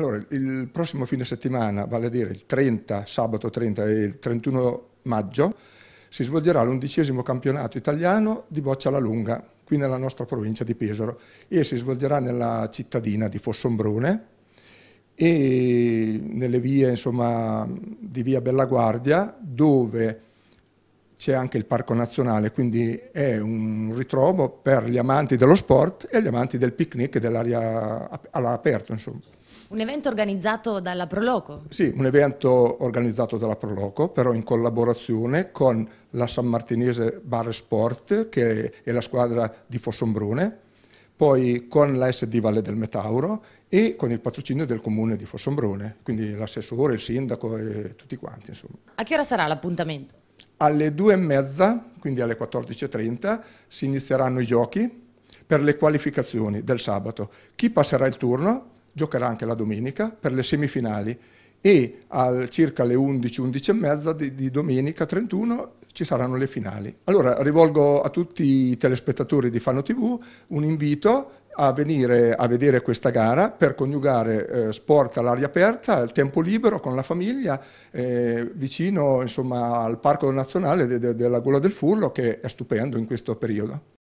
Allora, il prossimo fine settimana, vale a dire il 30, sabato 30 e il 31 maggio, si svolgerà l'undicesimo campionato italiano di boccia alla lunga, qui nella nostra provincia di Pesaro, e si svolgerà nella cittadina di Fossombrone e nelle vie insomma, di via Bellaguardia, dove c'è anche il Parco Nazionale, quindi è un ritrovo per gli amanti dello sport e gli amanti del picnic e dell'aria all'aperto. Insomma. Un evento organizzato dalla Proloco? Sì, un evento organizzato dalla Proloco, però in collaborazione con la San Martinese Bar Sport, che è la squadra di Fossombrone, poi con la SD Valle del Metauro e con il patrocinio del comune di Fossombrone, quindi l'assessore, il sindaco e tutti quanti. Insomma. A che ora sarà l'appuntamento? Alle due e mezza, quindi alle 14.30, si inizieranno i giochi per le qualificazioni del sabato. Chi passerà il turno giocherà anche la domenica per le semifinali e al circa alle 11, 11 di, di domenica 31 ci saranno le finali. Allora rivolgo a tutti i telespettatori di Fano TV un invito a venire a vedere questa gara per coniugare eh, sport all'aria aperta, al tempo libero con la famiglia, eh, vicino insomma, al Parco Nazionale de de della Gola del Furlo che è stupendo in questo periodo.